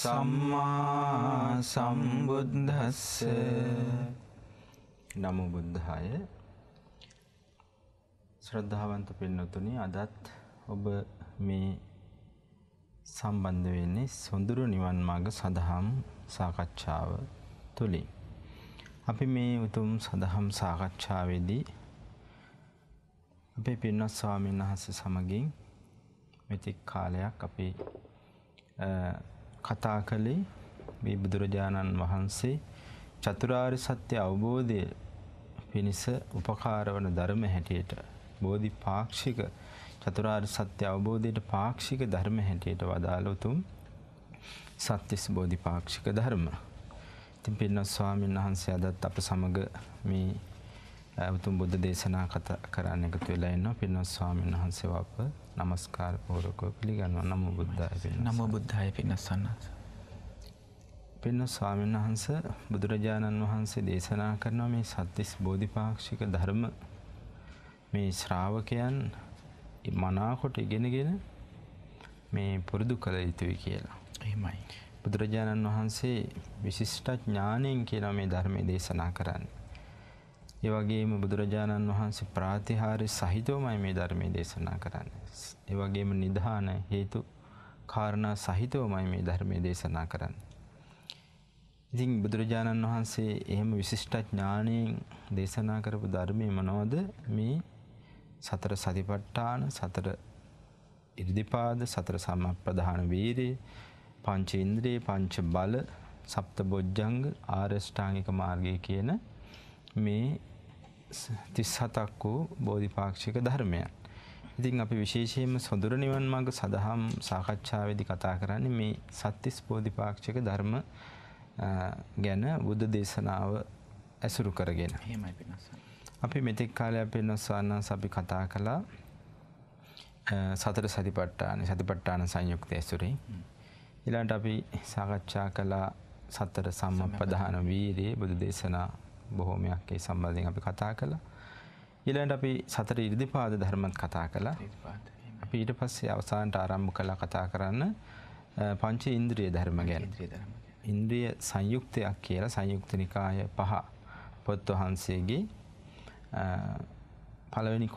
සම්මා සම්බුද්දස්ස නමෝ බුද්ධාය ශ්‍රද්ධාවන්ත පින්නතුනි අදත් ඔබ මේ සම්බන්ධ වෙන්නේ සොඳුරු නිවන් මාර්ග සදහම් සාකච්ඡාව තුලින් අපි මේ උතුම් සදහම් සාකච්ඡාවේදී අපේ පින්වත් ස්වාමීන් වහන්සේ සමගින් මෙතෙක් කාලයක් අපි කතා කළේ මේ බුදුරජාණන් වහන්සේ චතුරාර්ය සත්‍ය අවබෝධය පිණිස උපකාර වන ධර්ම හැටියට බෝධි පාක්ෂික චතුරාර්ය සත්‍ය අවබෝධයට පාක්ෂික ධර්ම හැටියට වදාළ උතුම් සත්‍යස් බෝධි පාක්ෂික ධර්ම. ඉතින් පින්වත් ස්වාමීන් වහන්සේ අදත් අප සමග මේ ඇවතුම් බුද්ධ දේශනා කත කරන්න එකතු වෙලා ඉන්නවා පින්වත් ස්වාමීන් වහන්සේ වප নমස්කාර පූර්වකව පිළිගන්නවා නමෝ බුද්ධාය පින්වත් නමෝ බුද්ධාය පින්වත් සන්නස පින්වත් ස්වාමීන් වහන්සේ බුදුරජාණන් වහන්සේ දේශනා කරන මේ සත්‍තිස් බෝධිපාක්ෂික ධර්ම මේ ශ්‍රාවකයන් මනාකොට ඉගෙනගෙන මේ පුරුදු කළ යුතුයි කියලා. එහෙමයි. බුදුරජාණන් වහන්සේ විශිෂ්ට ඥාණයෙන් කියලා මේ ධර්මයේ දේශනා කරන්නේ. ඒ වගේම බුදුරජාණන් වහන්සේ ප්‍රාතිහාර්ය සහිතවමයි මේ ධර්මයේ දේශනා කරන්නේ. ඒ වගේම නිධාන හේතු කාරණා සහිතවමයි මේ ධර්මයේ දේශනා කරන්නේ. ඉතින් බුදුරජාණන් වහන්සේ එහෙම විශිෂ්ට ඥාණයෙන් දේශනා කරපු ධර්මයේ මොනවද? මේ සතර සතිපට්ඨාන, සතර ඉර්ධිපාද, සතර සම්ප්‍රදාන වීරිය, පංච ඉන්ද්‍රිය, පංච බල, සප්ත බොජ්ජංග, ආරෂ්ඨාංගික මාර්ගය කියන මේ 37ක් වූ බෝධිපාක්ෂික ධර්මයන්. ඉතින් අපි විශේෂයෙන්ම සොඳුර නිවන් මාර්ග සදහම් සාකච්ඡාවේදී කතා කරන්නේ මේ සත්‍තිස් බෝධිපාක්ෂික ධර්ම ගැන බුද්ධ දේශනාව ඇසුරු කරගෙන. එහෙමයි වෙනස. අපි මෙතෙක් කාලේ අපි නොසන්නස් අපි කතා කළා සතර සතිපට්ඨාන සතිපට්ඨාන සංයුක්ත ඇසුරේ. ඊළඟට අපි සාකච්ඡා කළා සතර සම්පදාන වීරිය බුදු දේශනා බොහෝමයක් ඒ සම්බන්ධයෙන් අපි කතා කළා. ඊළඟට අපි සතර ඉර්ධිපාද ධර්මත් කතා කළා. අපි ඊට පස්සේ අවසානට ආරම්භ කළා කතා කරන්න පංච ඉන්ද්‍රිය ධර්ම ගැන. ඉන්ද්‍රිය සංයුක්තයක් කියලා සංයුක්ත නිකාය පහ පොත් වහන්සේගේ පළවෙනි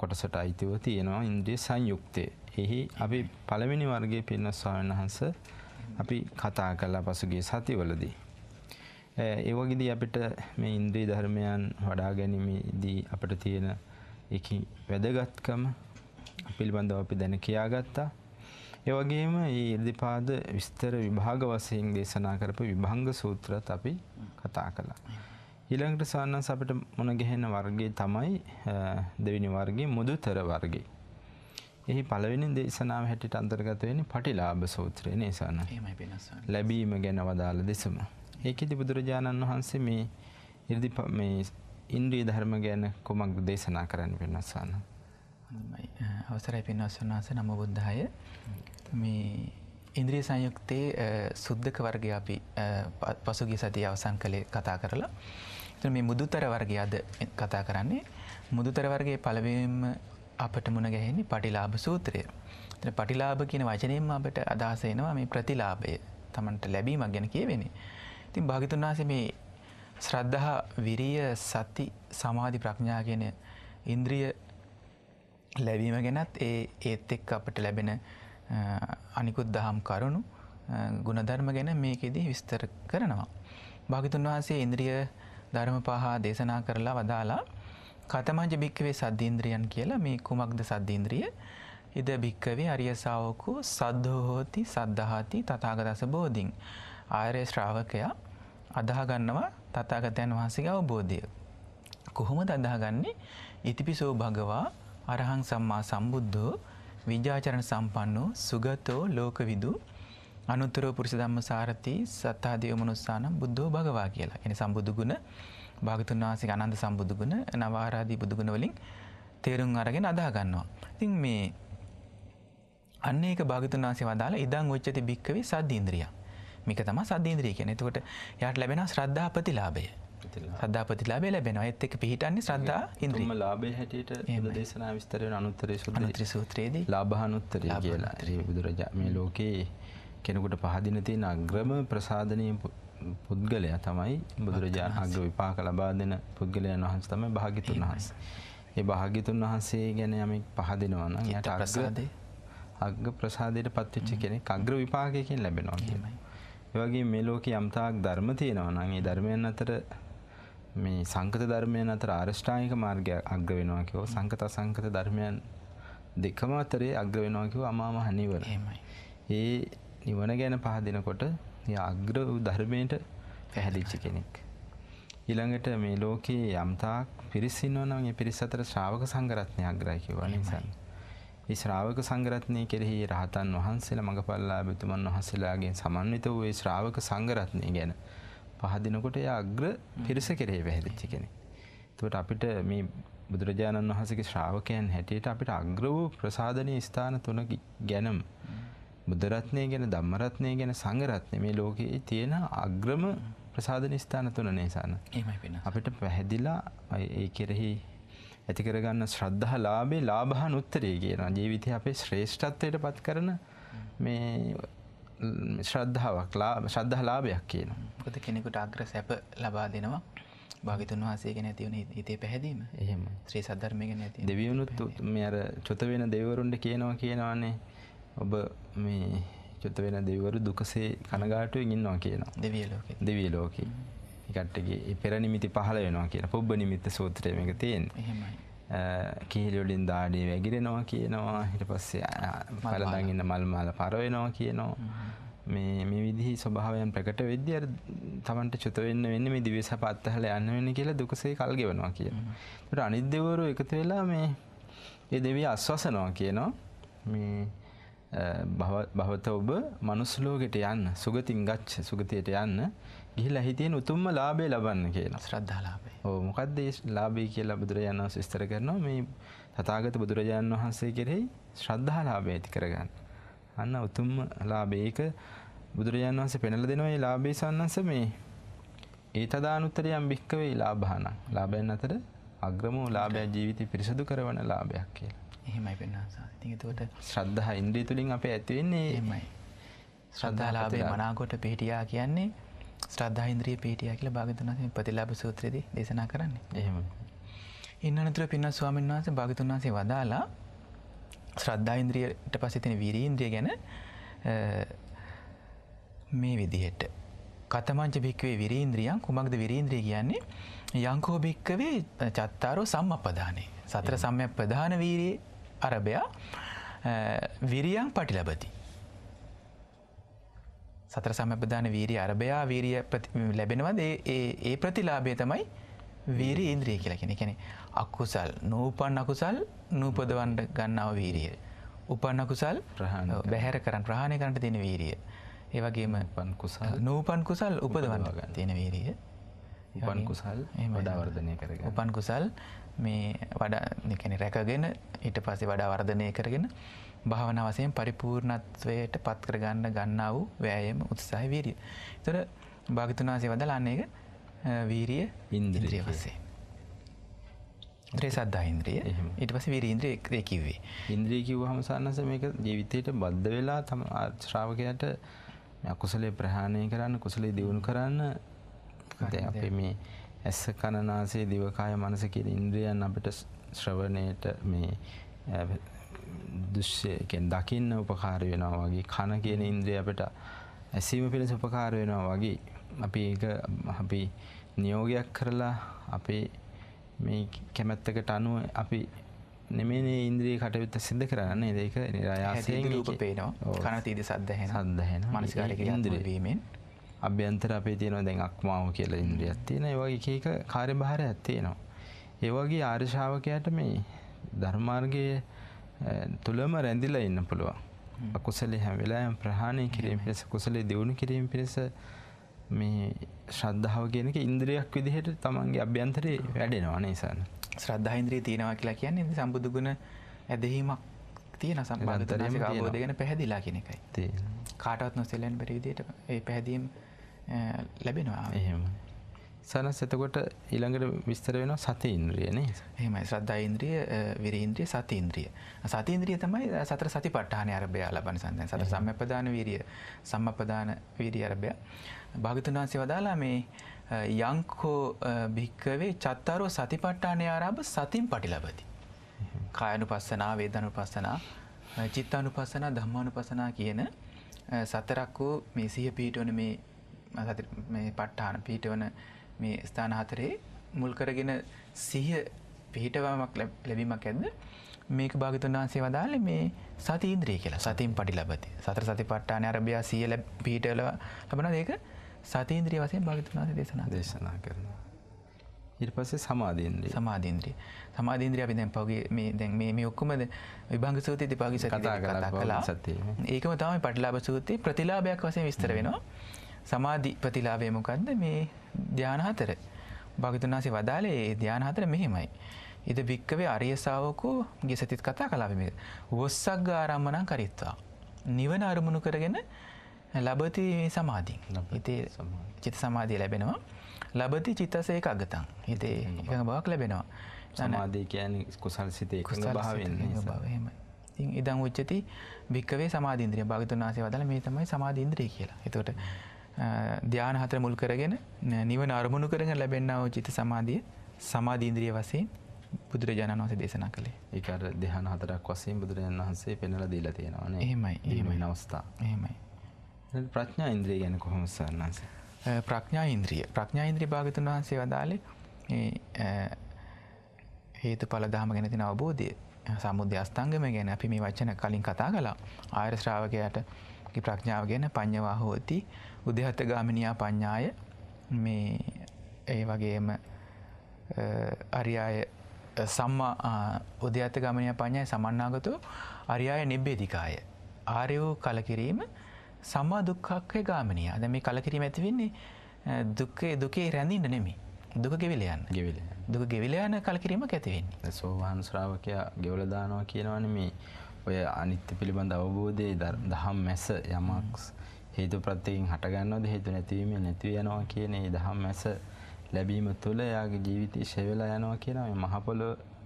කොටසට අයිතිව තියෙනවා ඉන්ද්‍රිය සංයුක්තය. එහි අපි පළවෙනි වර්ගයේ පින්න ස්වාමීන් වහන්සේ අපි කතා කළා පසුගිය සතිවලදී. ඒවගේදී අපිට මේ ඉන්ද්‍රී ධර්මයන් වඩා ගැනීමේදී අපට තියෙන එක වැදගත්කම පිළිබඳව අපි දැන කියාගත්තා. ඒවගේම ඒ ඉර්ධිපාද විස්තර විභාග වසයෙන් දේශනා කරපු විභංග සූත්‍රත් අපි කතා කළා. ඊළඟට සවන්නස් අපිට මොන ගැහෙන වර්ගේ තමයි දෙවිනි වර්ගේ මුදුතර වර්ගේ. එහි පළවෙනි දේශනාව හැටියට අන්තර්ගත වෙන්නේ පටිලාභ සූත්‍රය නේසන. ලැබීම ගැන වදාළ දෙසම. ඒකෙදි බුදුරජාණන් වහන්සේ මේ 이르දි මේ ඉන්ද්‍රිය ධර්ම ගැන කොමක්ද දේශනා කරන්න වෙනසන. හොඳයි. අවසරයි පින්වත්සනාස නම බුද්ධාය. මේ ඉන්ද්‍රිය සංයුක්තේ සුද්ධක වර්ගය අපි පසුගිය සතිය අවසන් කළේ කතා කරලා. එතන මේ මුදුතර වර්ගය අද කතා කරන්නේ. මුදුතර වර්ගයේ පළවෙනිම අපට මුණ ගැහෙන්නේ පටිලාභ සූත්‍රය. එතන පටිලාභ කියන වචනයෙන් අපට අදහස එනවා මේ ප්‍රතිලාභය. Tamanට ලැබීමක් ගැන කියවෙන්නේ. තින් භාගිතුන් වහසේ මේ ශ්‍රද්ධහ විරිය සති සමාධි ප්‍රඥා කියන ඉන්ද්‍රිය ලැබීම ගැනත් ඒ ඒත් එක් අපට ලැබෙන අනිකුත් දහම් කරුණු ගුණධර්ම ගැන මේකෙදී විස්තර කරනවා. භාගිතුන් වහන්සේ ඉන්ද්‍රිය ධර්ම පහා දේශනා කරලා වදාලා කතමජ භික්කවේ සද්ධීන්ද්‍රියන් කියලා මේ කුමක්ද සද්ධීන්ද්‍රිය ඉද භික්කවේ අරියසාාවකු සද්ධහෝති සද්ධහාති තතාගදස බෝධින් ආර්ය ශ්‍රාවකයා අදහගන්නවා තතාගතයන් වහන්සගේ අවබෝධය. කොහොමද අදහගන්නේ ඉතිපිසෝ භගවා අරහං සම්මා සම්බුද්ධෝ විජාචරණ සම්පන්නෝ සුගතෝ ලෝකවිදු අනුත්තර පුරුෂ ධම්ම සාරති සත්තාදය මනුස්සාන බුද්ධෝ භගවා කියලා එනි සම්බුදුගුණ භාගතුන් වහන්සේ අනන්ද සම්බුදුගුණ නවාරාදී බුදුගුණ වලින් තේරුම් අරගෙන අදාගන්නවා. ඉතින් මේ අන්න ඒක භාගතුන් වහන්සේ වදාලා ඉදං ඔච්චති භික්කවේ සද්ධීන්ද්‍රියා මික තම සදීන්ද්‍රී කියෙන එතකොට යට ලැබෙන ශ්‍රද්ධා ප්‍රතිලාබය සද්ධාපති ලාබේ ලැබෙන ඇත් එක පිහිටන්නේ ශ්‍රද්ධා ඉන්ද්‍රීම ලාබේ හැටියට දේශනා විස්තරය අනුත්තරේ සුත්‍රි සූත්‍රයේද ලාබහනුත්තරය කියලා බුදුරජා මේ ලෝකයේ කෙනෙකුට පහදින තියෙන අග්‍රම ප්‍රසාධනය පුද්ගලයා තමයි බුදුරජාණන් අග්‍ර විපාක ලබා දෙන පුද්ගලයන් වහන්ස තමයි භාගිතුන් වහන්ස. ඒ භාගිතුන් වහන්සේ ගැන යමෙක් පහදිනවා නම් යට අග්‍ර ප්‍රසාදයට පත්වෙච්ච කෙනෙක් අග්‍ර විපාකයකින් ලැබෙනවා කියලයි. ඒවගේ මේ ලෝක යම්තාක් ධර්ම තියෙනවා නං ඒ ධර්මයන් අතර මේ සංකත ධර්මයන් අතර ආරෂ්ඨායික මාර්ගය අග්‍ර වෙනවා කියෝ සංකත සංකත ධර්මයන් දෙකම අතරේ අග්‍ර වෙනවා කියෝ අමාමහ නිවන ඒ නිවන ගැන පහදිනකොට ඒ අග්‍ර ධර්මයට පැහැදිච්ච කෙනෙක්. ඊළඟට මේ ලෝකයේ යම්තාක් පිරිසින්නවනම් ඒ පිරිස අතර ශ්‍රාවක සංඝරත්නය අග්‍රයි කියවන නිසා. ඒ ශ්‍රාවක සංඝරත්නය කෙරෙහි රහතන් වහන්සේලා මඟපල්ලා බෙතුමන් වහන්සේලාගෙන් සමන්විත වූ ඒ ශ්‍රාවක සංඝරත්නය ගැන පහදිනකොට එයා අග්‍ර පිරිස කෙරෙහි වැහැදිච්ච කෙනෙක්. එතකොට අපිට මේ බුදුරජාණන් වහන්සේගේ ශ්‍රාවකයන් හැටියට අපිට අග්‍ර වූ ප්‍රසාදනීය ස්ථාන තුනක ගැනම බුදරත්නය ගැන ධම්මරත්නය ගැන සංඝරත්නය මේ ලෝකයේ තියෙන අග්‍රම ප්‍රසාදනීය ස්ථාන තුන නේසන. එහෙමයි වෙන. අපිට පැහැදිලා ඒ කෙරෙහි ඇති කරගන්න ශ්‍රද්ධහ ලාභේ ලාභහන් උත්තරේ කියන ජීවිතය අපේ ශ්‍රේෂ්ඨත්වයට පත් කරන මේ ශ්‍රද්ධාවක් ලා ශ්‍රද්ධහ ලාභයක් කියන. මොකද කෙනෙකුට අග්‍ර සැප ලබා දෙනවා. භාගතුන් වහසේග නැතිවන හිතේ පැහැදීම එහම ශ්‍රී සද්ධර්මය නැති දෙවියනුත් අර චොත වෙන දෙවරුන්ට කියනවා කියනවානේ ඔබ මේ චොත වෙන දෙවරු දුකසේ කනගාටුවෙන් ඉන්නවා කියනවා දෙවිය ලෝක දෙවිය ලෝකී එකටගේ පෙර නිමිති පහල වෙනවා කියලා පොබ්බ නිමිත්ත සූත්‍රයම එක තියෙන් කීලවලින් දාඩේ වැගිරෙනවා කියනවා හිට පස්සේ මලදගන්න මල්මාල පරවෙනවා කියනවා මේ මේ විදිහි ස්වභාවයන් ප්‍රකට වෙද්‍ය තමන්ට චුතවෙන්න වෙන්න මේ දිව සපත්තහල යන්න වෙන කියලා දුකසේ කල් ගෙවනවා කියන. ට අනිත් දෙවරු එකතු වෙලා මේ ඒ දෙවී අස්වසනවා කියනවා මේ භවත ඔබ මනුස්ලෝකෙට යන්න සුගතින් ගච්ච සුගතියට යන්න ගිහිල හිතයෙන් උතුම්ම ලාබේ ලබන්න කියලා ශ්‍රද්ධාලාබේ ඕ මොකක්දේ ලාබේ කියලා බුදුරජාණන් විස්තර කරනවා මේ තථාගත බුදුරජාණන් වහන්සේ කෙරෙහි ශ්‍රද්ධාලාභය ඇති කරගන්න. අන්න උතුම්ම ලාභය ඒක බුදුරජාණන් වහන්සේ පෙන්ලා දෙනවා මේ ලාභේ සන්නස මේ ඒ තදානුත්තරයන් භික්කවේ ලාභානං ලාභයන් අතර අග්‍රම ලාභය ජීවිතය පිරිසුදු කරවන ලාභයක් කියලා. එහෙමයි පෙන්න්නාසා ඉතින් එතකොට ශ්‍රද්ධහ ඉන්ද්‍රී තුළින් අප ඇතිවෙන්නේ එමයි ශ්‍රද්ධාලාබේ මනාකොට පිහිටියා කියන්නේ ශ්‍රද්ධා ඉන්ද්‍රී පිටිය කියල භාගතුනස ප්‍රතිලාබ සූත්‍රයේද දේශනා කරන්න එහෙම ඉන්නනතුර පින්න ස්වාමන් වහස භාගතුන් වහසේ වදාලා ශ්‍රද්ධා ඉන්ද්‍රියට පසිතින විරීන්ද්‍රිය ගැන මේ විදිහට කතමංච භික්වේ විරීන්ද්‍රියන් කුමක්ද විරීන්ද්‍රිය කියන්නේ යංකෝභික්කවේ චත්තාරෝ සම්ම අපදානේ සතර සම්ය ප්‍රධාන වීරයේ අරභයා විරියන් පටිලබති. සතර සමපදාන වීරී අරභයා වීරිය ලැබෙනවද ඒ ප්‍රතිලාබය තමයි වීරී ඉන්ද්‍රී කියලකෙන කෙනෙ අක්කුසල් නූපන් අකුසල් නූපදවන්ට ගන්නාව වීරිය. උපන්න කුසල් බැහැර කරන්න ප්‍රහණය කරට තියෙන වීරිය. ඒවගේම පන් කුසල් නූපන් කුසල් උපදවන්න තියෙන වීරිය උපන් කුසල් වඩාවර්ධනය කරග උපන් කුසල් මේ වඩා කැනෙ රැකගෙන ඊට පසේ වඩාවර්ධනය කරගෙන භාවන වසයෙන් පරිපූර්ණත්වයට පත්කරගන්න ගන්නා වූ වෑයම උත්සාහ වීරිය. තොර භාගතුනාසේ වදලන්නේ එක වීරිය ඉන්දිරිය වසේ. ත්‍රේ සද්ධා ඉන්ද්‍රිය ඉට පස වීරීන්ද්‍රය කිවේ. ඉන්ද්‍රී කිව් හමසන්නස මේක ජීවිතයට බද්ධ වෙලා තම ශ්‍රාවකයට අකුසලේ ප්‍රහාණය කරන්න කුසලේ දියුණු කරන්න දැන් අපි මේ ඇස කණනාසේ දිවකාය මනස කියන ඉන්ද්‍රියන් අපිට ශ්‍රවණයට මේ දෘශ්‍යයෙන් දකින්න උපකාර වෙනවා වගේ කන කියන ඉන්ද්‍රිය අපිට ඇසීම පිණිස උපකාර වෙනවා වගේ අපි ඒක අපි නියෝගයක් කරලා අපේ මේ කැමැත්තකට අනුව අපි නෙමේ ඉන්ද්‍රී කටයුත්ත සිද්ධ කරන්න දෙක නිරයාසයෙන් රූප පේනවා කනතීද සද්දහෙන සද්දහෙන මනසිකාරක ඉන්ද්‍රීවීමෙන් අභ්‍යන්තර අපේ තියෙනවා දැන් අක්මාව කියලා ඉන්ද්‍රියක් තියෙන ඒ වගේ එක එක කාර්යභාරයක් තියෙනවා. ඒ වගේ ආර්ය ශ්‍රාවකයාට මේ ධර්මාර්ගයේ තුලම රැඳිලා ඉන්න පුළුවන්. අකුසලේ හැම වෙලාවෙම ප්‍රහාණය කිරීම පිණිස කුසලේ දියුණු කිරීම පිණිස මේ ශ්‍රද්ධාව කියන එක ඉන්ද්‍රියක් විදිහට තමන්ගේ අභ්‍යන්තරේ වැඩෙනවා නේසන. ශ්‍රද්ධා ඉන්ද්‍රිය තියෙනවා කියලා කියන්නේ සම්බුදු ගුණ ඇදහිීමක් තියෙන සම්බන්ධතාවය අවබෝධ කරගෙන පැහැදිලා කියන එකයි. තියෙනවා. කාටවත් නොසෙලෙන් බැරි විදිහට ඒ පැහැදීම ලැබෙනවා එහෙම සනස් එතකොට ඊළඟට විස්තර වෙන සති ඉන්ද්‍රියනේ එහෙමයි ශ්‍රද්ධා ඉන්ද්‍රිය විරීන්ද්‍රිය සති ඉන්ද්‍රිය. සති ඉන්ද්‍රිය තමයි සතර සතිපට්ඨාන අරබය ලබන සඳහන්. සතර සම්පදාන වීරිය සම්පදාන වීරිය අරබය. භාගතුන් වහන්සේ වදාලා මේ යංකෝ භික්කවේ චත්තාරෝ සතිපට්ඨාන ආරබ සතින් පටිලබති. කායනුපස්සනා, වේදනුපස්සනා, චිත්තානුපස්සනා, ධම්මානුපස්සනා කියන සතරක් වූ මේ සිය පිහිටවන මේ සති මේ පට්ටාන පිහිටවන මේ ස්ථාන හතරේ මුල්කරගෙන සිහ පිහිටවාමක් ලැබීමක් ඇද මේක භාගතුන් වහන්සේ වදාල මේ සති ඉන්ද්‍රී කියලා සතින් පටි ලබති සතර සති පට්ටාන අරභ්‍යා සියල පිහිටල ලබන ඒක සතීන්ද්‍රී වසයෙන් භාගතුන් වහස දේශනා දේශනා කරන ඉරිපසේ සමාධීන්ද්‍රී සමාධීන්ද්‍රී සමාධීන්ද්‍රී අපි දැන් පවගේ මේ දැන් මේ ඔක්කොමද විභංග සූතිය දෙපාගි සති කතා කලා සතිය ඒකම තමයි පටලාබ සූති ප්‍රතිලාභයක් වසයෙන් විස්තර වෙනවා සමාධි ප්‍රතිලාභය මොකක්ද මේ ධ්‍යාන හතර. භාගතුන්සේ වදාලේ ධ්‍යාන හතර මෙහෙමයි. ඉද භික්කවේ අරියසාාවකෝ ගේ සතිත් කතා කලාපිමි. වොස්සක් ආරම්මනං කරිත්වා. නිවන අරමුණු කරගෙන ලබති සමාධී හිතේ චිත සමාධිය ලැබෙනවා. ලබති චිත්තසය අගතන් හිතේ එක බවක් ලැබෙනවා. සමාධී කියන කුසල් සිතේ කුසල් භාවන්නේ බවම. ඉදං උච්චති භික්කවේ සමාධීන්ද්‍රිය භාගතුන් වසේ වදල මේ තමයි සමාධීන්ද්‍රී කියලා. එතකොට ධ්‍යාන හතර මුල් කරගෙන නිවන අරමුණු කරගෙන ලැබෙන්නව චිත සමාධිය සමාධීන්ද්‍රිය වසයෙන් බුදුරජාණන් වහසේ දේශනා කළේ ඒකර දෙහන හතරක් වසයෙන් බුදුරජන් වහන්සේ පෙනල දීල තියෙනවන එහෙමයි එහෙමයි නවස්ථා එහෙමයි ප්‍රඥා ඉන්ද්‍රිය ගැන කොහොම සරණන්ස ප්‍රඥා ඉන්ද්‍රිය ප්‍රඥා ඉන්ද්‍රී භාගතුන් වහන්සේ වදාලේ හේතු පල දහම ගැන තින අවබෝධය සමුද්‍ය අස්ථංගම ගැන අපි මේ වච්චන කලින් කතා කලා ආයර ශ්‍රාවකයට ඒ ප්‍රඥාව ගැන පඤ්ඥවා හෝති උදහත්ත ගාමිනියා පඤ්ඥාය මේ ඒ වගේම අරියාය සම්මා උදයත්ත ගමනය පඥාය සමන්නාගතු අරියාය නිබ්බේධිකාය ආරයෝ කලකිරීම සම්මා දුක්කක්කය ගාමනය අද මේ කලකිරීම ඇතිවෙන්නේ දුක්කේ දුකේ රැඳින්න නෙමි දුක ගෙවිලයන් ගෙවිල දුක ගෙවිලයන කලකිරීම ඇතිවෙන්නේ සෝවාන් ශ්‍රාවකයා ගෙවලදානවා කියනවන මේ ඔය අනිත්‍ය පිළිබඳ අවබෝධය දහම් මැස යමක් හේතු ප්‍රත්තියෙන් හටගන්නවද හේතු නැතිවීම නැතිව යනවා කියන ඒ දහම් මැස ලැබීම තුළ යාගේ ජීවිතය ශෙවෙලා යනවා කියන මහපොල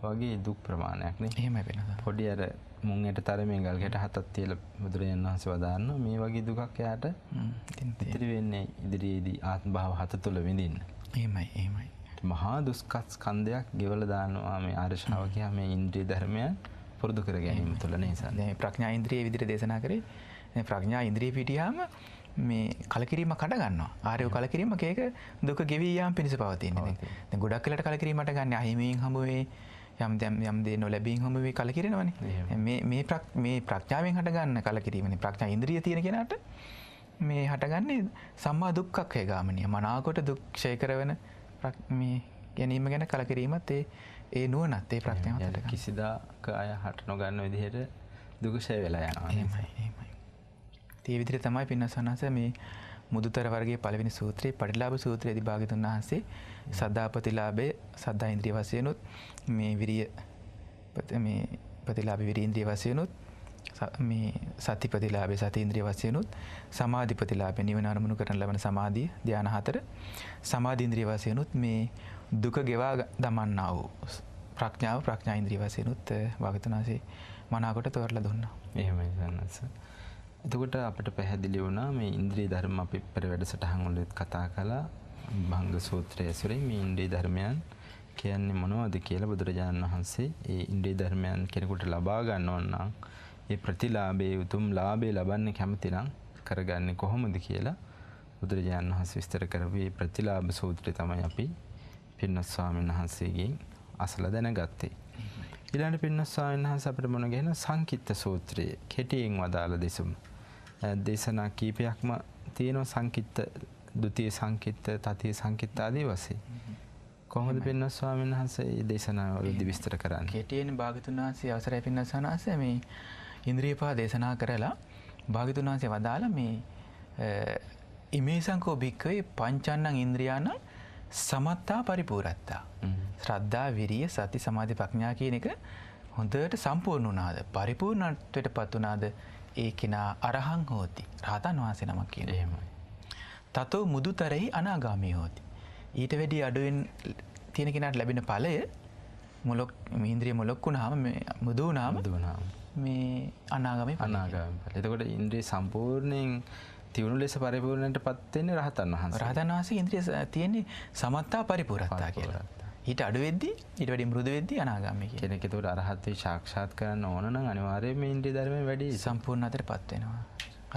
වගේ දුක් ප්‍රමාණයක් හෙම වෙන පොඩි අර මුංයට තරමේ ගල් ගැට හතත් තියල බුදුරජන් වහස වදාන්න මේ වගේ දුකක් එයාට ඉතිරි වෙන්නේ ඉදිරියේදී ආත් භාව හත තුළ විඳින්න ඒමයි ඒමයි මහා දුස්කත් ස්කන්ධයක් ගෙවල දානවා මේ ආර්ශාවකයා මේ ඉන්ද්‍රී ධර්මයන් පුරදු කර ගැනීම තුළ නිසා ප්‍රඥා ඉන්ද්‍රිය විදිර දේශනා කරේ ප්‍රඥා ඉන්ද්‍රී පිටියහම මේ කලකිරීම කඩගන්න ආරයෝ කලකිරීම ඒක දුක ගෙවීයාම් පිණිස පවතින්නේ ගොඩක් කලට කලකිරීමට ගන්න අහිමින් හමුවේ යම් දැම් යම්දේ නොලැබීම් හමුවේ කලකිරෙනවන මේ ප්‍රඥාවෙන් හටගන්න කලකිරීම ප්‍රඥා ඉන්ද්‍රිය තියෙන කෙනට මේ හටගන්නේ සම්මා දුක්කක් හේගාමනය මනාකොට දුක්ෂය කරවන ගැනීම ගැන කලකිරීමත් ඒ ඒ නුව නත්තේ ප්‍රඥාවට කිසිදාක අය හට නොගන්න විදිහයට දුකෂය වෙලා යනවාමයි තිය විදිර තමයි පින්නස් වහස මේ මුදුතර වගේ පලවෙනි සූත්‍රයේ පඩිලාබ සූත්‍රය ඇති භාගතුන් වහන්සේ සද්ධාපතිලාබේ සද්ධා ඉන්ද්‍රී වසයනුත් මේ විරිය මේ ප්‍රතිලාබි විරීන්ද්‍රී වසයනුත් මේ සතිපතිලාබේ සතීන්ද්‍රිය වසයනුත් සමාධිපතිලාබේ නිවන අරමුණු කරන ලබන සමාධිය ධ්‍යාන හතර සමාධීන්ද්‍රිය වසයනුත් මේ දුක ගෙවා දමන්නා වූ ප්‍රඥාව ප්‍රඥා ඉන්ද්‍රී වසයනුත් භාගතනාසේ මනාකොට තොරල දුන්න එහෙම දන්නස එතකොට අපට පැහැදිලි වුණා මේ ඉන්ද්‍රී ධර්ම අපි පෙර වැඩසටහංගොලත් කතා කලා භංග සූත්‍රය ඇසුරේ මේ ඉන්ද්‍රී ධර්මයන් කියන්නේ මොනවද කියලා බුදුරජාණන් වහන්සේ ඒ ඉන්ද්‍රී ධර්මයන් කෙනෙකුට ලබා ගන්න ඕන නම් ඒ ප්‍රතිලාභයේ උතුම් ලාභය ලබන්න කැමති නම් කරගන්නේ කොහොමද කියලා බුදුරජාණන් වහන්සේ විස්තර කරපු මේ ප්‍රතිලාභ සූත්‍රය තමයි අපි පින්නස් ස්වාමීන් වහන්සේගෙන් අසල දැනගත්තේ. ඊළඟට පින්නස් ස්වාමීන් වහන්සේ අපිට මොන ගැන සංකිට්ඨ සූත්‍රයේ කෙටියෙන් වදාළ දෙසුම් දේශනා කීපයක්ම තියෙනවා සංකිට්ඨ ဒုတိ ය සංකිට්ඨ තතිය සංකිට්ඨ ආදී වශයෙන්. කොහොමද පින්නස් ස්වාමීන් වහන්සේ මේ දේශනාවවලදී විස්තර කරන්නේ? කෙටියෙන් භාගතුන් වහන්සේ අවසරයි පින්නස් වහන්සේ මේ ඉන්ද්‍රියපා දේශනා කරලා භාගතුන් වහන්සේ වදාළ මේ ඉමේසංකෝ භික්කවේ පංචන්නං ඉන්ද්‍රියානම් සමත්තා පරිපූරත්තා. ශ්‍රද්ධා විරිය සති සමාධි පඥා කියන එක හොඳට සම්පූර්ණ වනාද පරිපූර්ණත්වයට පත්වනාද ඒ කෙනා අරහං හෝති රාතන් වහන්සේ නමක් කියන එහෙමයි. තතෝ මුදු තරෙහි අනාගාමී හෝති. ඊට වැඩි අඩුවෙන් තියෙන කෙනට ලැබෙන පලය මුලොක් මීන්ද්‍රිය මොලොක්කු නාම මුදූ නාම දුනාම මේ අනාගමයි පනාගම එතකොට ඉන්ද්‍රී සම්පූර්ණයෙන් තිවුණු ලෙස පරිපූර්ණයට පත්වෙන්නේ රහතන් වහන් රහතන් වහසේ ඉන්ද්‍රිය තියෙන්නේ සමත්තා පරිපුරත්තා කියලා. ඊට අඩුවෙද්දි ඊට වැඩි මෘදු වෙද්දි අනාගාමී කෙනෙක් එතකොට අරහත් වේ සාක්ෂාත් කරන්න ඕන නම් අනිවාර්යයෙන්ම ඉන්ද්‍රිය ධර්මයෙන් වැඩි සම්පූර්ණත්වයටපත් වෙනවා.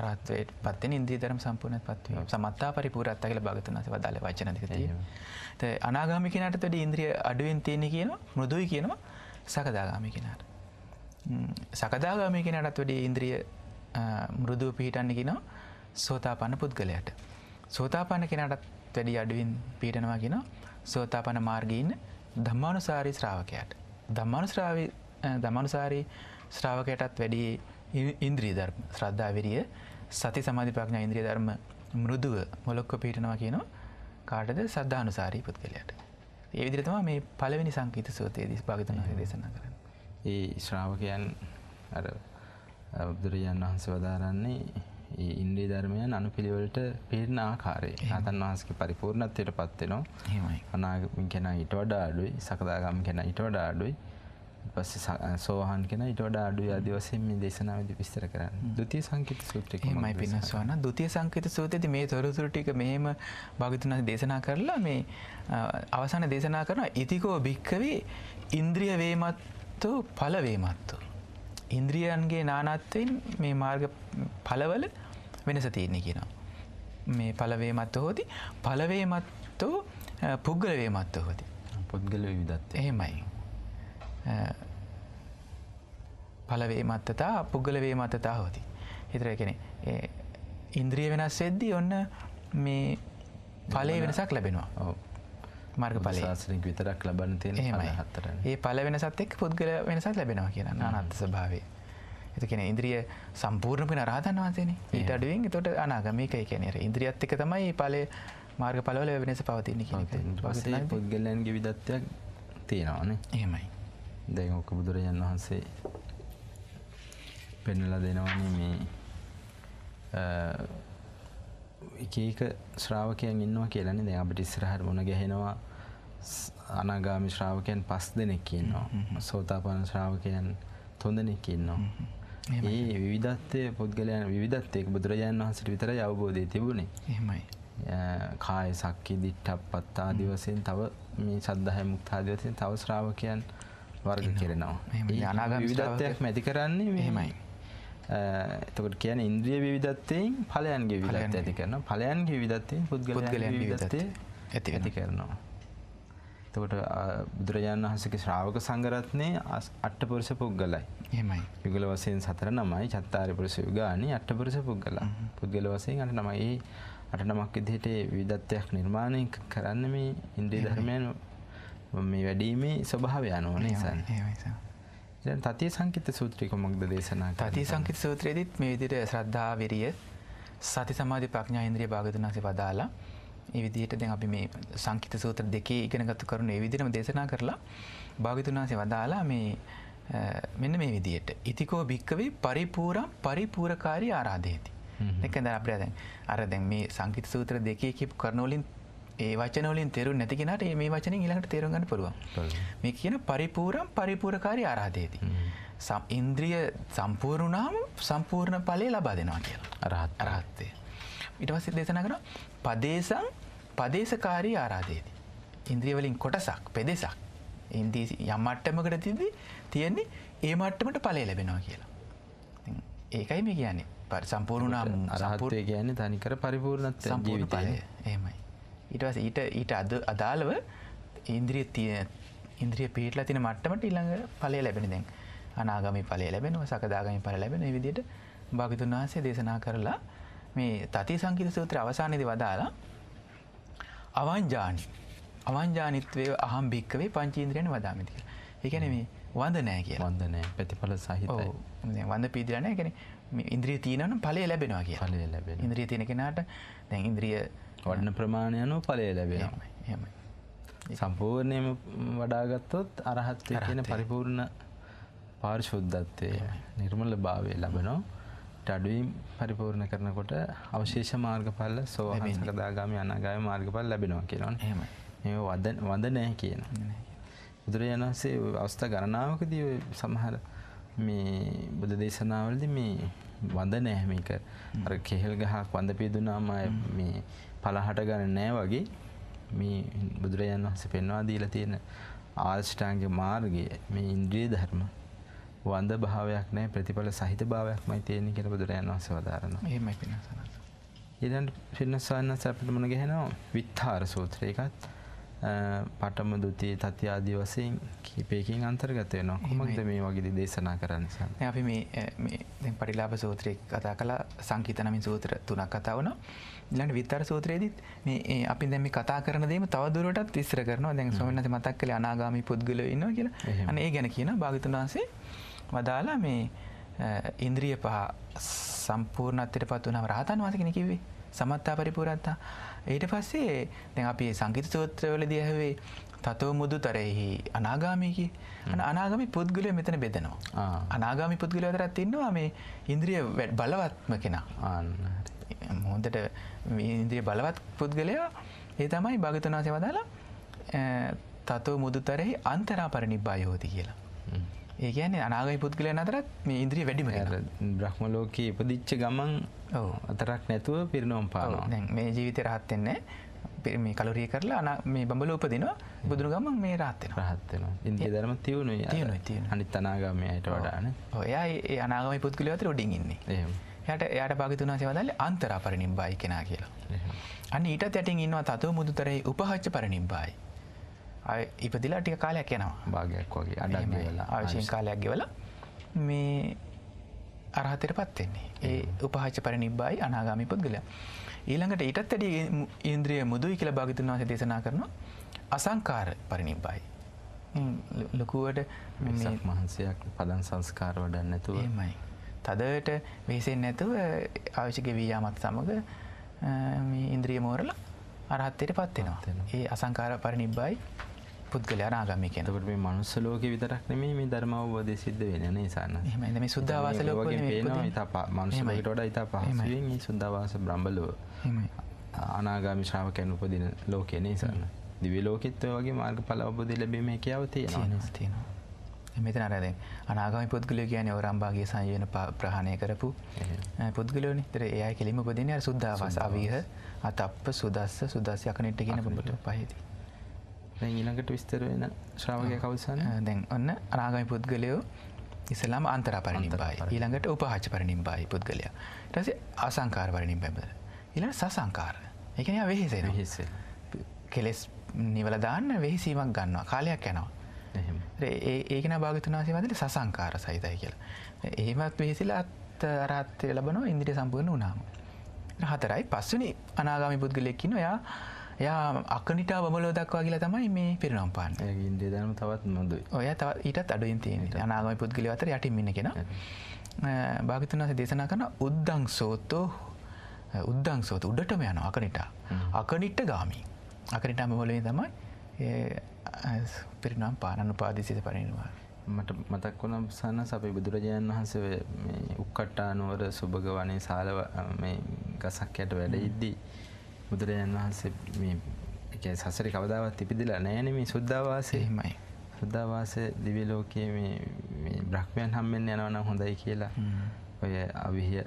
රත්වයට පත්වෙන ඉන්ද්‍රී තරම් සම්පූර්ණත් පත්වීම සමත්තා පරිපූරත් අකල භගතනස වදාල වචන දෙක තියෙනවා. අනාගාමි කෙනාට වැඩි ඉන්ද්‍රිය අඩුවෙන් තියෙන කියනවා මෘදුයි කියනවා සකදාගාමි කෙනාට. සකදාගාමි කෙනාටත් වැඩි ඉන්ද්‍රිය මෘදුව පිහිටන්න කියනවා සෝතාපන්න පුද්ගලයට. සෝතාපන්න කෙනටත් වැඩි අඩුවෙන් පීටනවා ගෙන සෝතාපන මාර්ගීන්න දම්මානුසාරී ශ්‍රාවකයට. දම්මානුශ්‍රාව දමනුසාරී ශ්‍රාවකයටත් වැඩි ඉන්ද්‍රී ධර්ම ශ්‍රද්ධාවිරිය සති සමාධි ප්‍රඥා ඉන්ද්‍රී ධර්ම මෘදුව මොලොක්ක පිටනවා කියන කාටද සද්ධානුසාරී පුද්ගලයට. ඒ විදිරතම මේ පලවෙනි සංකීත සෝතයේදී භාගතන දේශන කරන්න. ඒ ශ්‍රාවකයන් අර බුදුරජාන් වහන්ස වදාරන්නේ ඉන්ද්‍රී ධර්මයන් අනුපිළිවෙලට පිරණ ආකාරය රහතන් වහන්සේගේ පරිපූර්ණත්වයට පත් වෙනවා. එහෙමයි. අනාගමික කෙනා ඊට වඩා අඩුයි, සකදාගාමී කෙනා ඊට වඩා අඩුයි. පස්සේ සෝහන් කෙනා ඊට වඩා අඩුයි ආදි වශයෙන් මේ දේශනාවේදී විස්තර කරන්නේ. ဒုတိ ය සංකේත සූත්‍රය කොහොමද? එහෙමයි පින්නස්වාන. ဒုတိ ය සංකේත සූත්‍රයේදී මේ තොරතුරු ටික මෙහෙම භාගතුනා දේශනා කරලා මේ අවසාන දේශනා කරනවා ඉතිකෝ භික්කවේ ඉන්ද්‍රිය වේමත්තු ඵල වේමත්තු. ඉන්ද්‍රියන්ගේ නානත්වයෙන් මේ මාර්ග පලවල වෙනස තියෙන්නේ කියනවා. මේ පලවේ මත්ත හෝති පලවේ මත්තෝ පුද්ගලවේ මත්ත හෝති පුද්ගල විදත් එහෙමයි පලවේ මත්තතා පුද්ගලවේ මත්තතා හෝති හිතර කෙනෙ ඉන්ද්‍රිය වෙනස් වෙද්දී ඔන්න මේ පලේ වෙනසක් ලැබෙනවා මාර්ග පල ශාසනක විතරක් ලබන තියෙන හමයි හත්තර ඒ පල වෙනසත් එක් පුද්ගල වෙනසක් ලැබෙනවා කියන නානත්ත ස්භාවේ එතිකෙන ඉන්ද්‍රිය සම්පූර්ණපෙන රාධන් වන්සේන ඊට අඩුවෙන් තොට අනාගමික කියනෙර ඉන්ද්‍රියත්තික තමයි පලේ මාර්ග පලවල වෙනස පවතින්නේ පුද්ගලන්ගේ විදත්වයක් තියෙනවාන එහෙමයි දැන් ඔක බුදුරජන් වහන්සේ පෙන්නල දෙනවන මේ එකක ශ්‍රාවකයන් ඉන්නවා කියලන්නේ දෙ අපට ඉස්රහර මොන ගැහෙනවා අනාගාමි ශ්‍රාවකයන් පස් දෙනෙක් ඉන්නවා සෝතාපන ශ්‍රාවකයන් තුන්දෙනෙක් ඉන්නවා. ඒ විධත්වය පුද්ගලයන් විධත්වයක බුදුරජාණන් වහන්සට විතර අවබෝධය තිබුණේ එහෙමයි කාය සක්කි දිට්ටක් පත්තා දිවසයෙන් තව මේ සද්ධහ මුක්තාදවසයෙන් තව ශ්‍රාවකයන් වර්ග කරෙනවා යනාග විධත්වයක් මැති කරන්නේ මෙහෙමයි එතකට කියන ඉන්ද්‍රිය විධත්තයෙන් පලයන්ගේ විලත් ඇති කරන පලයන්ගේ විධත්තයෙන් පුද්ගලයන් විධත්තය ඇති ඇති කරනවා තකොට බුදුරජාණන් වහසගේ ශ්‍රාවක සංගරත්නය අට්ට පොරිස පුද්ගලයි එමයි යුගල වසයෙන් සතර නමයි චත්තාරි පුරස යුගානි අට්ට පොරිස පුද්ගල පුද්ගල වසයෙන් අට නමයි අට නමක් ඉදිහට විදත්වයක් නිර්මාණය කරන්න මේ ඉන්ද්‍රී ධර්මයන් මේ වැඩීමේ ස්වභාව යනුව නිසා. තතිය සංකිත සූත්‍රිකමක්ද දේශනා තති සංකිත සූත්‍රයේදත් මේ විදිර ශ්‍රද්ධා විරිය සති සමාධි ප්‍රඥා ඉන්ද්‍රිය භාගතුනාසේ වදාලා ඒ විදිහට දැන් අපි මේ සංකිත සූත්‍ර දෙකේ ඉගෙනගත්තු කරුණු ඒ විදිහම දේශනා කරලා භාගතුන්හන්සේ වදාලා මේ මෙන්න මේ විදියට. ඉතිකෝ භික්කවේ පරිපූරම් පරිපූරකාරී ආරාධයති. එකද අපේ දැන් අර දැන් මේ සංකිත සූත්‍ර දෙකේ කිප් කරනෝලින් ඒ වචනෝලින් තෙරු නැතිගෙනට මේ වචන ඉලට තේරුගන්න පුළුවන් මේ කියන පරිපූරම් පරිපූරකාරී ආරාධයති. සම් ඉන්ද්‍රිය සම්පූර්ණාම සම්පූර්ණ පලේ ලබා දෙනවා කියලා රහත් අරහත්තේ. ඉටවස්සේ දේශන කර පදේසං පදේශකාරී ආරාධයේදී. ඉන්ද්‍රියවලින් කොටසක් පෙදෙසක් ඉන්දී යම් අට්ටමකට තිදි තියෙන්නේ ඒ මට්ටමට පලේ ලැබෙනවා කියලා. ඒකයි මේ කියන්නේ පරි සම්පූර්ණනම් අරහපුරය කියන්නේ තනිකර පරිපූර්ණත් සම්පූර්ණ පලය ඒමයි. ඉටවස ඊට ඊට අද අදාළව ඉන්ද්‍රිය තිය ඉන්ද්‍රිය පිටලා තින මට්ටමට ඉල්ළඟ පලේ ලැබෙන දැන් අනාගමි පලේ ලැබෙනව සකදාගම පල ලැබෙන විදිට භාගිතුන් වහන්සේ දේශනා කරලා මේ තති සංකීත සූත්‍ර අවසානයද වදාලා අවංජානි අවංජානිත්වය අහම් භික්කවේ පංචීන්ද්‍රයන වදාමිතික එකන මේ වන්දනෑ කිය වන්දනෑ පැතිඵල සහිත වන්ද පීදිරන ගැන ඉන්ද්‍රී තියනන පලේ ලැබෙනවා කිය පලේ ලැබ ඉන්ද්‍රී තියෙන කෙනට දැන් ඉන්ද්‍රිය වඩන ප්‍රමාණයනු පලේ ලැබෙනම සම්පූර්ණයම වඩාගත්තොත් අරහත් කියන පරිපූර්ණ පාර්ශුද්ධත්වය නිර්මල භාවය ලබනෝ අඩුවම් පරිපූර්ණ කරනකොට අවශේෂ මාර්ගඵල්ල සෝහන් සකදාගාමි අනාගාය මාර්ගඵල් ලැබෙනවා කියලන හම ඒ වද වද නෑ කියන බුදුරජාණන්සේ අවස්ථ ගණනාවකදී සමහර මේ බුද දේශනාවලද මේ වද නෑහමික අර කෙහෙල් ගහක් වඳ පිදුනාම මේ පළහට ගණ නෑ වගේ මේ බුදුරජාණන් වහස පෙන්වා දීලා තියෙන ආර්ෂ්ටාන්ගේ මාර්ගය මේ ඉන්ද්‍රිය ධර්ම වන්ද භාවයක් නෑ ප්‍රතිඵල සහිත භාවයක්මයි තියෙන්නේ කියලා බුදුරයන් වහන්සේ වදාරනවා. එහෙමයි පින්නසනස. ඊළඟ පින්නසනස අපිට මුණ ගැහෙනවා විත්තාර සූත්‍රය. ඒකත් පඨම ဒ ුතිය තති ආදී වශයෙන් කීපයකින් අන්තර්ගත වෙනවා. කොහොමද මේ වගේ දේශනා කරන්නේ? දැන් අපි මේ මේ දැන් පරිලාභ සූත්‍රය කතා කළා සංකීතනමින් සූත්‍ර තුනක් කතා වුණා. ඊළඟ විතර සූත්‍රයේදීත් මේ අපි දැන් මේ කතා කරන දේම තව දුරටත් විස්තර කරනවා. දැන් ස්වාමීන් වහන්සේ මතක් කළේ අනාගාමී පුද්ගලයෝ ඉන්නවා කියලා. අනේ ඒ ගැන කියනවා භාගතුන් වහන්සේ වදාලා මේ ඉන්ද්‍රිය පහ සම්පූර්ණත්තයට පත් වනම රහතන් වස කෙන කිවේ සමත්තා පරිපුරත්තා ඊට පස්සේ දැන් අපි සංගීත සූත්‍රවල දියහවේ තතව මුදු තරෙහි අනාගාමිකි අනාගමි පුද්ගලය මෙතන බෙදනවා අනාගාමි පුද්ගල අතරත් ඉන්නවා මේ ඉන්ද්‍රිය වැඩ් බලවත්ම කෙනා හොදට ඉන්ද්‍රිය බලවත් පුද්ගලයා ඒ තමයි භගතනාසේ වදාලා තතව මුදු තරෙහි අන්තරා පරණි බායෝති කියලා ඒකන්නේ අනාගයි පුද්ගලය අතරත් මේ ඉන්ද්‍රී වැඩිම බ්‍රහ්ම ලෝකයේ ඉපදිච්ච ගමන් ඕ අතරක් නැතුව පිරිනොම් පානවා දැන් මේ ජීවිතය රහත්වෙන්නේ මේ කලරිය කරලා අන මේ බඹල උපදිනවා බුදුරු ගමන් මේ රාත්තෙන රහත්වෙන ඉන්දිය ධර්ම තිවුණු තියන තිය අනිත් අනාගමයට වඩාන ඔයා ඒ අනාගම පුද්ගලවතර උඩින් ඉන්නේ යට එයට පාගතුනා සේවදල්ල අන්තරා පරිනිම්බායි කෙනා කියලා අන්න ඊට තැටින් ඉන්නවා තතුව මුදුතරයි උපහච්ච පරිනිම්බායි ඉපදිලා ටික කාලයක් යනවා භාගයක් වගේ අඩම වෙලා ආශයෙන් කාලයක් ගෙවල මේ අරහතයට පත්වෙන්නේ ඒ උපහච පරි නිබ්බයි අනාගාමි පුද්ගල ඊළඟට ඊටත් ඇඩ ඉන්ද්‍රිය මුදුයි කියල භාගතුන් වහස දේශනා කරනවා අසංකාර පරිනිබ්බයි ලොකුවට මහන්සයක් පදන් සංස්කාර වඩන්න ඇතුව මයි තදට වේසෙන් නැතුව ආවිශක වීයාමත් සමඟ ඉන්ද්‍රිය මෝරල අරහත්තයට පත්වෙනවා ඒ අසංකාර පරිනිබ්බයි පුද්ගලයා ආගමික ට මේ මනුස්ස ලෝක විතරක් නෙමේ මේ ධර්මවබෝධය සිද්ධ වෙන නිසාන්න හම මේ සුද්දවාසලෝගේ ඉතා මනුෂමයිටොඩ ඉතා පහමේ සුද්දවාස බ්‍රම්බලෝ අනාගාමි ශ්‍රාවකයන් උපදින ලෝකය නිසාන්න දිවිලෝකෙත්ව වගේ මාර්ග පල ඔබදි ලැබීම කියවතය තියෙනවා මෙතන අරද අනාගම පුද්ගලය කියන ඔරම්බාගේ සංයන ප්‍රහණය කරපු පුද්ගලෝ නිතර එයා කෙලිම පදිනය සුද්ධවාස අවීහ අතප්ප සුදස්ස සුදස්යකනට ගෙන පට පහිදී. ඊළඟට විස්තර වෙන ශ්‍රාවකය කවසන්න දැන් ඔන්න අනාගමි පුද්ගලයෝ ඉස්ලාම අන්තර පරිනිම්බයි ඊළඟට උපහච පරිනිම්බයි පුද්ගලය රස ආසංකාර පරිනිම් පැබද ඉළඟ සසංකාර එකන වෙහෙසෙන හිස්ස කෙලෙස් නිවලදාන්න වෙහිසීමක් ගන්නවා කාලයක් යනවා ඒකන භාගතුනාසේ වදට සසංකාර සහිතයි කියලා එහෙමත් වෙහෙසිලාත් අරාත්තය ලබනෝ ඉන්දිරි සම්පූර්ණ උනාම හතරයි පස්සනි අනාගාමි පුද්ගලෙක්කින ඔයා යා අකනිටා බොලෝ දක්වා කියලා තමයි මේ පිරිනම් පාන් දන තවත් මුද ඔය තව ඊටත් අඩුවෙන් තියෙන අනාගම පුද්ගලි අතර යටටිමින කෙන භාගිතනාස දේශනා කන උද්දං සෝතෝ උද්දං සෝත උඩටම යන අකනිටා අකනිට්ට ගාමී අකනිටාම බොලේ තමයි පිරිනම් පානනු පාදිසිත පරෙනවා මට මතක් වුණ සන්න සපේ බුදුරජාණන් වහන්සේ උක්කට්ටා නුවර සුභග වනේ සාලව ගසක් යට වැඩ ඉද්දී බුදුරජාන් වහන්සේ මේ සසරි කවදාවත් තිපිදිලා නෑන මේ සුද්ධවාසයමයි සුද්ධවාස දිවිලෝකයේ මේ බ්‍රහ්මයන් හම්මෙන් යනවන හොඳයි කියලා ඔය අවිහිය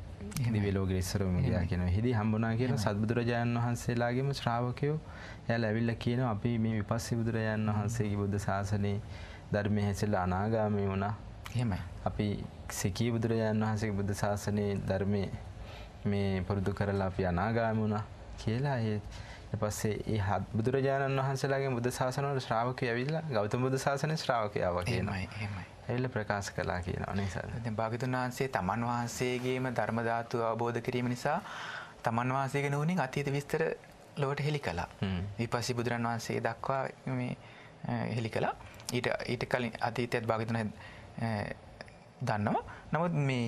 දිවිලෝක ඉස්සරම කියලා කියෙන හිදි හම්බුනා කියන සත්බුදුරජාණන් වහන්සේලාගේම ශ්‍රාවකයෝ එය ඇවිල්ල කියන අපි මේ විපස්සි බුදුරජාණන් වහන්සේගේ බුද්ධ ශාසනයේ ධර්මය හැසිල්ල අනාගාමී වුණා එහෙම අපි සිකී බුදුරජාණන් වහන්සේ බුද්ධ ශාසනයේ ධර්මය මේ පුරුදු කරලා අපි අනාගාමි වුණා කියලා ඒ පස්සේ ඒ හත් බුදුරජාණන් වහන්සේලාගේ බුද්ධ ශාසනවල ශ්‍රාවකය ඇවිල්ලා ගෞතම බුදු ශාසනයේ ශ්‍රාවකයව කියනවා. එහෙමයි. එල්ල ප්‍රකාශ කළා කියනවා නිසා. දැන් භාගතුන් වහන්සේ තමන් වහන්සේගේම ධර්ම ධාතු අවබෝධ කිරීම නිසා තමන් වහන්සේගේ නුවණින් අතීත විස්තර ලොවට හෙළි කළා. විපස්සී බුදුරන් වහන්සේ දක්වා මේ හෙළි කළා. ඊට ඊට කලින් අතීතයේත් භාගතුන් දන්නවා. නමුත් මේ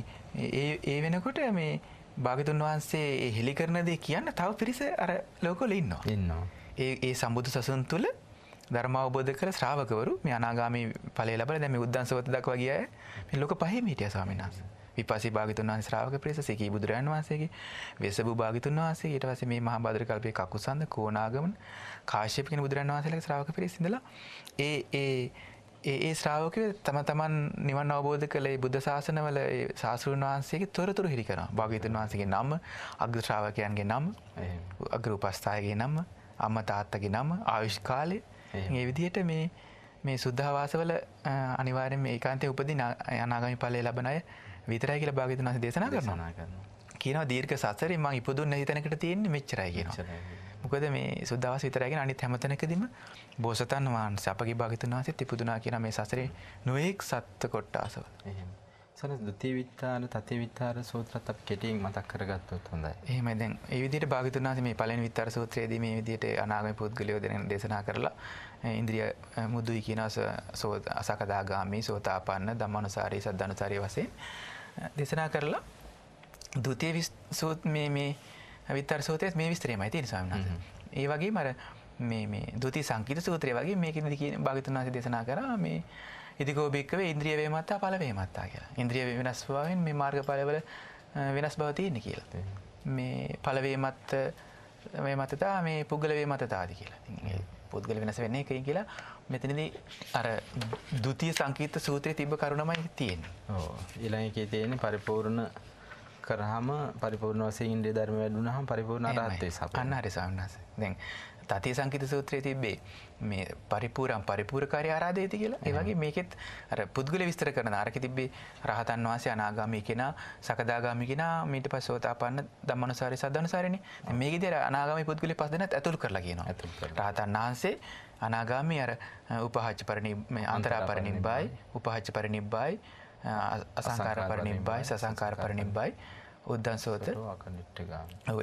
ඒ වෙනකොට මේ භාගතුන් වහන්සේ හෙළි කරන දේ කියන්න තව පිරිස අර ලෝකොල ඉන්නවා ඉන්නවා ඒ ඒ සම්බුදු සසුන් තුළ ධර්ම අවබෝධ කර ශ්‍රාවකවරු මේ අනාගාමි පලේ ලබල දැම උද්දන්සවත දක්වා ගිය මේ ලොක පහහි මිටිය සාමිනස් විපසි භාගතුන් වහන් ශ්‍රාවක ප්‍රේස සකී බුදුරන් වහන්සේගේ වෙසබ භාගතුන් වහසේ ඊට වස මේ මහාබාදර කල්පය කකුසන්ද කෝනාගමන කාශ්‍යපික බුදුරන් වහසලක ශ්‍රාවක පිරිසිඳලා ඒ ඒ ඒ ශ්‍රාවකය තම තමන් නිවන් අවබෝධ කළේ බුද්ධ ශාසනවල ශාසූන් වහන්සේගේ තොරතුරු හිරි කරන භාගතන් වහන්සගේ නම අග්‍රශ්‍රාවකයන්ගේ නම අගරුපස්ථායගේ නම අම්ම තාත්තගේ නම ආවිශ්කාලය ඒ විදිහට මේ මේ සුද්ධවාසවල අනිවාරෙන් ඒකාන්තය උපදි අනාගමි පලය ලබන අය විතරයි කියලා භාගත වහස දේශනා කරනවා කියනවා දීර්ක සසරේ මං ඉපදුන්න හිතනකට තියන්නේ මෙච්චරයි කියෙන. මොකද මේ සුද්දවස විතරගෙන අනිත් හැමතැනකදීම බෝසතන් වහන්ස අපගේ භාගතන් වහන්සේ තිපුදුනා කියන මේ සසරේ නොයෙක් සත්ත කොට්ටාසව සන දතිවිත්තාන තතිවිත්තාර සූත්‍රත් අප කෙටියෙන් මතක් කරගත්තොත් හොඳයි එහෙම දැන් ඒ විදිහට භාගතුන් වහන්සේ මේ පළවෙනි විත්තර සූත්‍රයේදී මේ විදිහට අනාගම පුද්ගලයෝ දෙන දේශනා කරලා ඉන්ද්‍රිය මුදුයි කියන සෝත අසකදාගාමී සෝතාපන්න ධම්මානුසාරී සද්ධානුසාරී වශයෙන් දේශනා කරලා ද්විතීය සූත් මේ මේ විත්තර සූතය මේ විස්ත්‍රේමයි තින් ස්වාමන ඒ වගේ මර දති සංකීත සූත්‍රය වගේ මේකන දක භගතුනාස දෙසනා කර මේ ඉදිකෝභික්කව ඉන්ද්‍රිය වේමත්තා පලවේමත්තා කියලා ඉන්ද්‍රිය වෙනස්වාවෙන් මේ මාර්ග පලවල වෙනස් බවතියන්න කියලත මේ පලවේමත් මේ මතතා මේ පුද්ගලවේ මතතාද කියලා පුද්ගල වෙනස වෙන්නේ එකයි කියලා මෙතනද අර දුතිය සංකීත සූත්‍රය තිබ කරුණමයි තියෙන් ඕ ඉලගේ තියෙන පරිපූර්ණ කරහම පරිපූර්ණ වසේ ඉන්ද්‍රිය ධර්ම වැඩුණහම පරිපූර්ණ අරහත්වේ සප අන්න හරි සාවනාස දැන් තති සංකිත සූත්‍රය තිබ්බේ මේ පරිපූරම් පරිපූරකාරය ආරාධයති කියලා ඒවගේ මේකෙත් පුද්ගල විස්තර කරන ආරක තිබ්බේ රහතන් වහසේ අනාගාමී කෙන සකදාගාමි කෙන මීට පස්සෝතාපන්න දම්මනුසාරි සදධනසාරණ මේක දෙර අනාගම පුද්ගලි පස්සන ඇතුළ කරලා කියනවා ඇතු රහතන් වහන්සේ අනාගාමී අර උපහච්ච පරණ අන්තරා පරණින් බයි උපහච්ච පරණිබ්බයි අසංකාර පරණිබ්බයි සසංකාර පරණිබ්බයි උද්දන් සෝත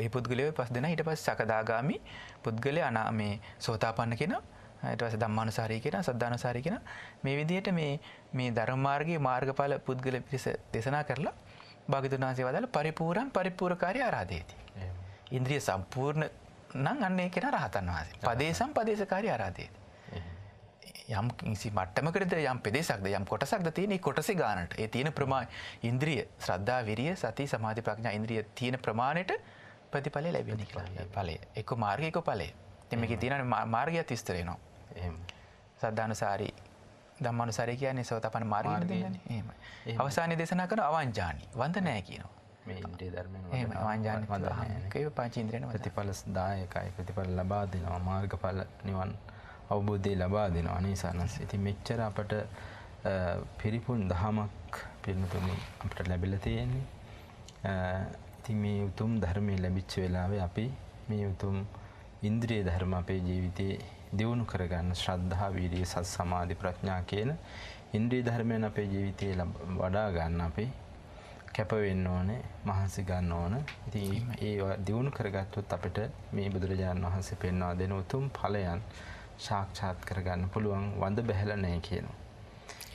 ඒ පුද්ගලය පස් දෙෙන හිට පස් සකදාගාමි පුද්ගලය අනා මේ සෝතාපන්න කෙන ඇටවස දම්මානුසාරය කියෙන සද්ධානසාරය කෙන මේ විදියට මේ මේ ධර්මාර්ගගේ මාර්ගඵල පුද්ගල පිරිස දෙසනා කරලා භාගතුන් වහන්සේ වදල පරිපූරන් පරිපූරකාරය අරාදේති. ඉන්ද්‍රිය සම්පූර්ණ නං අන්නේ කෙන රහතන් වහසේ පදේසම් පදේශකාරය අරාදේති. යම් කිසි මට්ටමකරද යම් පෙදෙසක්ද යම් කොටසක්ද තියෙන කොටස ගානට ඒ තියෙන ප්‍රමා ඉන්ද්‍රිය ශ්‍රද්ධා විරිය සති සමාධි ප්‍රඥා ඉන්ද්‍රිය තියෙන ප්‍රමාණයට ප්‍රතිඵලය ලැබෙන කියලා පලේ එක මාර්ගයක පලේ දෙමක තියෙන මාර්ගයක් විස්තරේනවා සද්ධානුසාරී දම්මනුසරය කියන්නේ සවතපන මාර්ග එම අවසානය දෙසනා කන අවංජානී වන්දනෑ කියනවා පංචින්ද්‍රයන ප්‍රතිඵල දායකයි ප්‍රතිඵල ලබා දෙනවා මාර්ගඵල නිවන් අවබෝධය ලබා දෙනවා නිසානස් ඉති මෙච්චර අපට පිරිපුන් දහමක් පිරිනතුමින් අපට ලැබිල තියෙන්නේ ඉතින් මේ උතුම් ධර්මය ලැබිච්ච වෙලාවේ අපි මේ උතුම් ඉන්ද්‍රිය ධර්ම අපේ ජීවිතයේ දියුණු කරගන්න ශ්‍රද්ධා වීරිය සත් සමාධි ප්‍රඥා කියන ඉන්ද්‍රිය ධර්මයන් අපේ ජීවිතයේ වඩා ගන්න අපි කැප වෙන්න ඕනේ මහන්සි ගන්න ඕන. ඉතින් ඒ දියුණු කරගත්තොත් අපිට මේ බුදුරජාණන් වහන්සේ පෙන්වා දෙන උතුම් ඵලයන් සාක්ෂාත් කරගන්න පුළුවන් වඳ බැහැල නෑ කියනවා.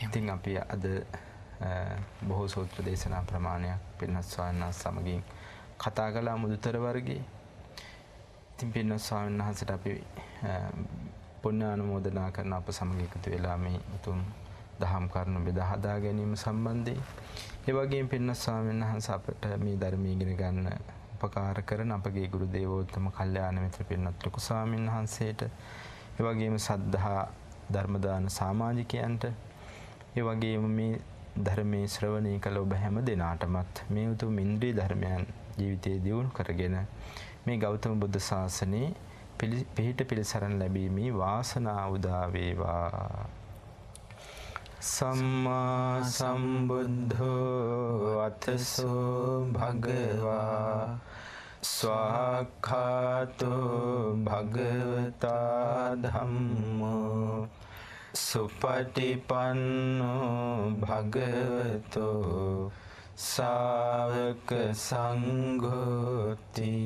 ඉතින් අපි අද බොහෝ සූත්‍ර දේශනා ප්‍රමාණයක් පින්නස්වාන්න සමගින් කතා කලා මුදුතර වර්ගේ ඉතින් පින්නස්වාමන් වහන්සට අපි පුන්න අනුමෝදනා කරන අප සමගිකතු වෙලා මේ උතුම් දහම් කරනු බෙදහදා ගැනීම සම්බන්ධී. ඒවගේ පෙන්නස්වාමෙන් වහන්ස අපට මේ ධර්මීගෙන ගන්න උපකාර කරන අපගේ ගුරු දේවෝත්තම කල්්‍යයාන මිත්‍ර පින්නත් ලොකුසාමීන් වහන්සේට ඒ වගේම සද්ධා ධර්ම දාන සමාජිකයන්ට ඒ වගේම මේ ධර්මයේ ශ්‍රවණය කළ ඔබ හැම දිනාටමත් මේ උතුම් ඉන්ද්‍රිය ධර්මයන් ජීවිතයේ දියුණු කරගෙන මේ ගෞතම බුද්ධ ශාසනයේ පිහිට පිළිසරණ ලැබීමේ වාසනාව උදා වේවා සම්මා සම්බුද්ධෝ අතසෝ භගවා ස්වාඛාතු භගවතා ධම්මෝ සුපටිපන්නෝ භගවතෝ ශාවක සංඝෝති